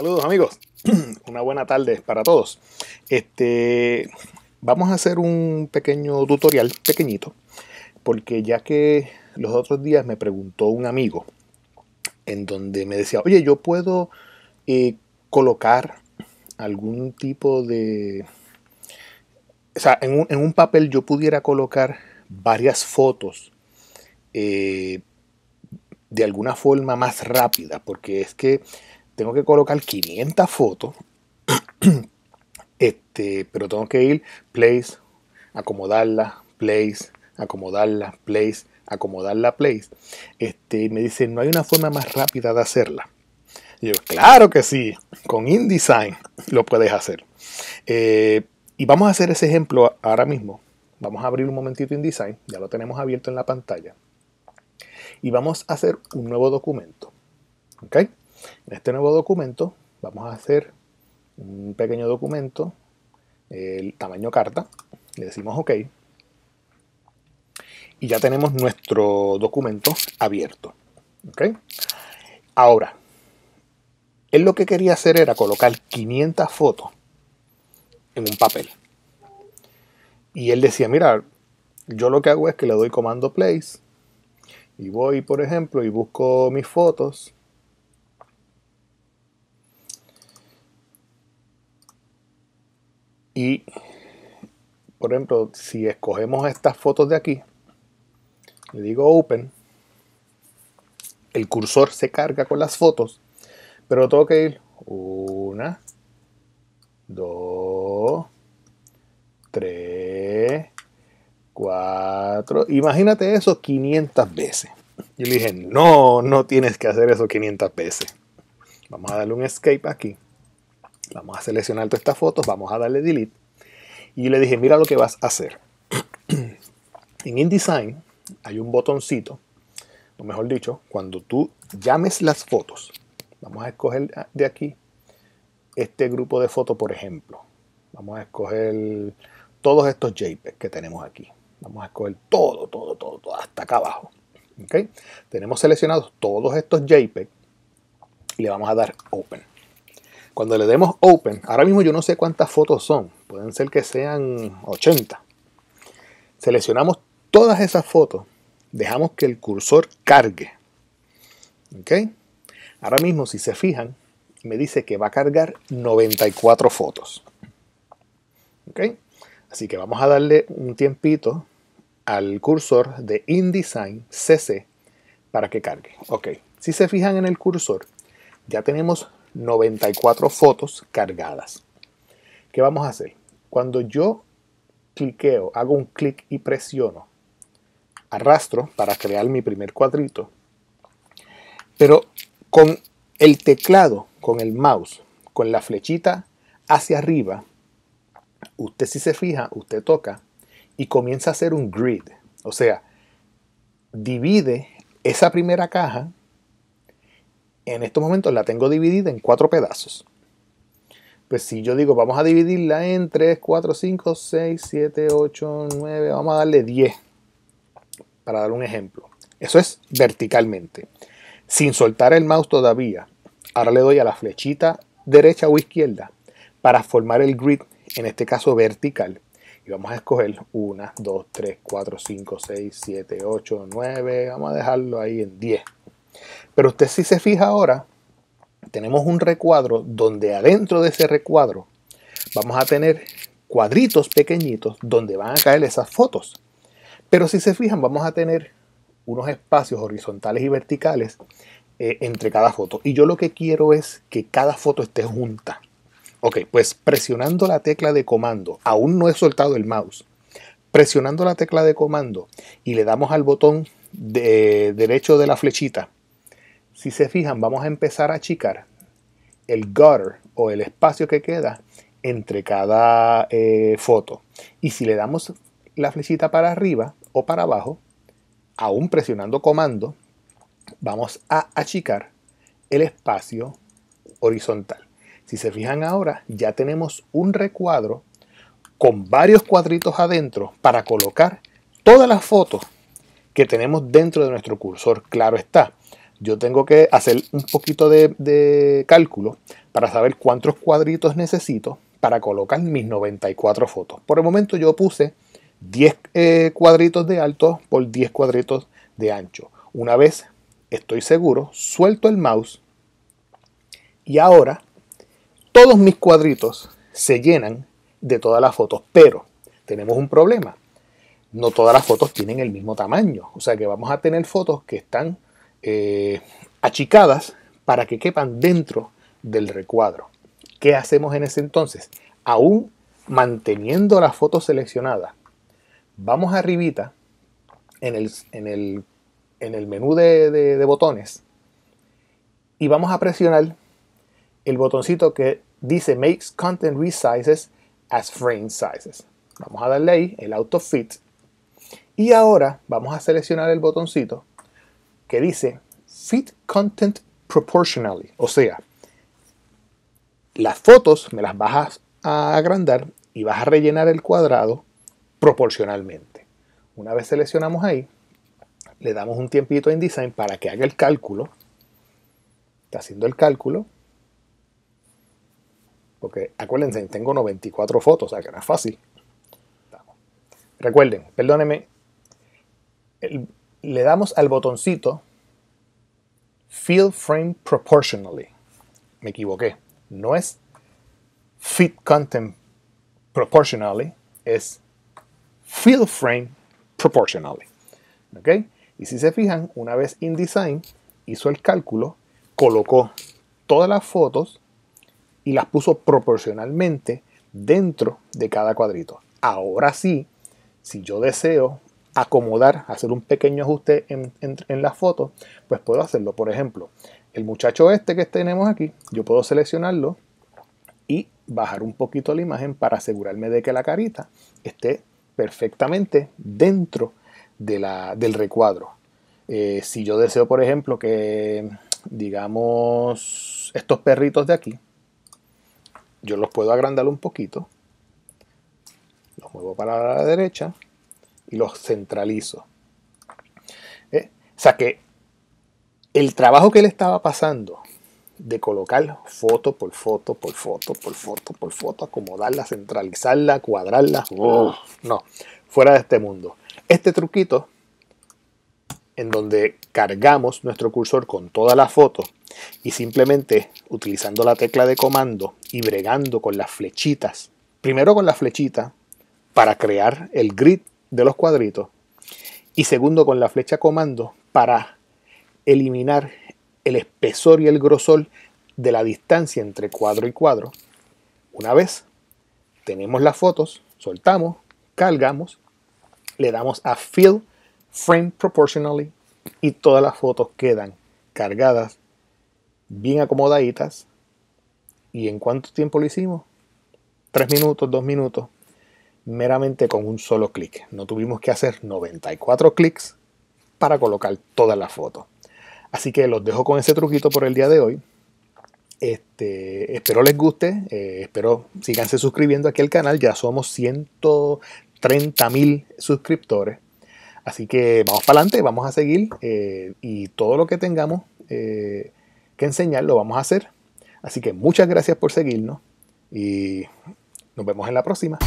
Saludos amigos, una buena tarde para todos. Este, vamos a hacer un pequeño tutorial, pequeñito, porque ya que los otros días me preguntó un amigo en donde me decía, oye, yo puedo eh, colocar algún tipo de... O sea, en un, papel yo pudiera colocar varias fotos eh, de alguna forma más rápida, porque es que tengo que colocar 500 fotos, este, pero tengo que ir place, acomodarla, place, acomodarlas, place, acomodarla, place. Este, me dicen, no hay una forma más rápida de hacerla. Y yo, claro que sí, con InDesign lo puedes hacer. Eh, y vamos a hacer ese ejemplo ahora mismo. Vamos a abrir un momentito InDesign, ya lo tenemos abierto en la pantalla. Y vamos a hacer un nuevo documento. Ok. En este nuevo documento vamos a hacer un pequeño documento, el tamaño carta, le decimos OK, y ya tenemos nuestro documento abierto. Ahora, él lo que quería hacer era colocar 500 fotos en un papel. Y él decía, mira, yo lo que hago es que le doy comando place y voy, por ejemplo, y busco mis fotos Y, por ejemplo, si escogemos estas fotos de aquí, le digo Open, el cursor se carga con las fotos, pero tengo que ir una, dos, tres, cuatro. Imagínate eso 500 veces. Yo le dije, no, no tienes que hacer eso 500 veces. Vamos a darle un escape aquí. Vamos a seleccionar todas estas fotos, vamos a darle delete. Y le dije, mira lo que vas a hacer. en InDesign hay un botoncito, o mejor dicho, cuando tú llames las fotos, vamos a escoger de aquí este grupo de fotos, por ejemplo. Vamos a escoger todos estos JPEG que tenemos aquí. Vamos a escoger todo, todo, todo, todo, hasta acá abajo. ¿Okay? Tenemos seleccionados todos estos JPEG y le vamos a dar Open. Cuando le demos Open, ahora mismo yo no sé cuántas fotos son, pueden ser que sean 80. Seleccionamos todas esas fotos, dejamos que el cursor cargue. ¿Ok? Ahora mismo, si se fijan, me dice que va a cargar 94 fotos. ¿Ok? Así que vamos a darle un tiempito al cursor de InDesign CC para que cargue. Ok, si se fijan en el cursor, ya tenemos 94 fotos cargadas. ¿Qué vamos a hacer? Cuando yo cliqueo, hago un clic y presiono, arrastro para crear mi primer cuadrito, pero con el teclado, con el mouse, con la flechita hacia arriba, usted si se fija, usted toca y comienza a hacer un grid, o sea, divide esa primera caja en estos momentos la tengo dividida en cuatro pedazos. Pues si yo digo, vamos a dividirla en 3, 4, 5, 6, 7, 8, 9, vamos a darle 10, para dar un ejemplo. Eso es verticalmente, sin soltar el mouse todavía. Ahora le doy a la flechita derecha o izquierda para formar el grid, en este caso vertical. Y vamos a escoger 1, 2, 3, 4, 5, 6, 7, 8, 9, vamos a dejarlo ahí en 10. Pero usted si se fija ahora, tenemos un recuadro donde adentro de ese recuadro vamos a tener cuadritos pequeñitos donde van a caer esas fotos. Pero si se fijan, vamos a tener unos espacios horizontales y verticales eh, entre cada foto. Y yo lo que quiero es que cada foto esté junta. Ok, pues presionando la tecla de comando, aún no he soltado el mouse, presionando la tecla de comando y le damos al botón eh, derecho de la flechita si se fijan, vamos a empezar a achicar el gutter o el espacio que queda entre cada eh, foto. Y si le damos la flechita para arriba o para abajo, aún presionando comando, vamos a achicar el espacio horizontal. Si se fijan ahora, ya tenemos un recuadro con varios cuadritos adentro para colocar todas las fotos que tenemos dentro de nuestro cursor. Claro está, yo tengo que hacer un poquito de, cálculo para saber cuántos cuadritos necesito para colocar mis 94 fotos. Por el momento yo puse 10 eh, cuadritos de alto por 10 cuadritos de ancho. Una vez estoy seguro, suelto el mouse y ahora todos mis cuadritos se llenan de todas las fotos, pero tenemos un problema. No todas las fotos tienen el mismo tamaño, o sea que vamos a tener fotos que están eh, achicadas para que quepan dentro del recuadro. ¿Qué hacemos en ese entonces? Aún manteniendo la foto seleccionada, vamos arribita en el, menú de, de botones y vamos a presionar el botoncito que dice Makes Content Resizes as Frame Sizes. Vamos a darle ahí el Auto Fit. Y ahora vamos a seleccionar el botoncito que dice Fit Content Proportionally, o sea, las fotos me las vas a agrandar y vas a rellenar el cuadrado proporcionalmente. Una vez seleccionamos ahí, le damos un tiempito a InDesign para que haga el cálculo. Está haciendo el cálculo. Porque acuérdense, tengo 94 fotos, o sea que no es fácil. Recuerden, perdónenme, el, le damos al botoncito Fill Frame Proportionally. Me equivoqué. No es Fit Content Proportionally, es Fill Frame Proportionally. ¿Ok? Y si se fijan, una vez InDesign hizo el cálculo, colocó todas las fotos y las puso proporcionalmente dentro de cada cuadrito. Ahora sí, si yo deseo acomodar, hacer un pequeño ajuste en, la foto, pues puedo hacerlo. Por ejemplo, el muchacho este que tenemos aquí, yo puedo seleccionarlo y bajar un poquito la imagen para asegurarme de que la carita esté perfectamente dentro de la, del recuadro. Eh, si yo deseo, por ejemplo, que digamos estos perritos de aquí, yo los puedo agrandar un poquito, los muevo para la derecha y los centralizo. ¿Eh? O sea que el trabajo que le estaba pasando de colocar foto por foto, por foto, por foto, por foto, acomodarla, centralizarla, cuadrarla, oh. no, fuera de este mundo. Este truquito, en donde cargamos nuestro cursor con toda la foto y simplemente utilizando la tecla de comando y bregando con las flechitas, primero con la flechita para crear el grid de los cuadritos y segundo con la flecha comando para eliminar el espesor y el grosor de la distancia entre cuadro y cuadro. Una vez tenemos las fotos, soltamos, cargamos, le damos a Fill Frame Proportionally y todas las fotos quedan cargadas, bien acomodaditas. ¿Y en cuánto tiempo lo hicimos? Tres minutos, dos minutos, meramente con un solo clic. No tuvimos que hacer 94 clics para colocar todas las fotos. Así que los dejo con ese truquito por el día de hoy. Este, espero les guste, eh, espero síganse suscribiendo aquí al canal, ya somos 130 mil suscriptores. Así que vamos para adelante, vamos a seguir eh, y todo lo que tengamos eh, que enseñar lo vamos a hacer. Así que muchas gracias por seguirnos y nos vemos en la próxima.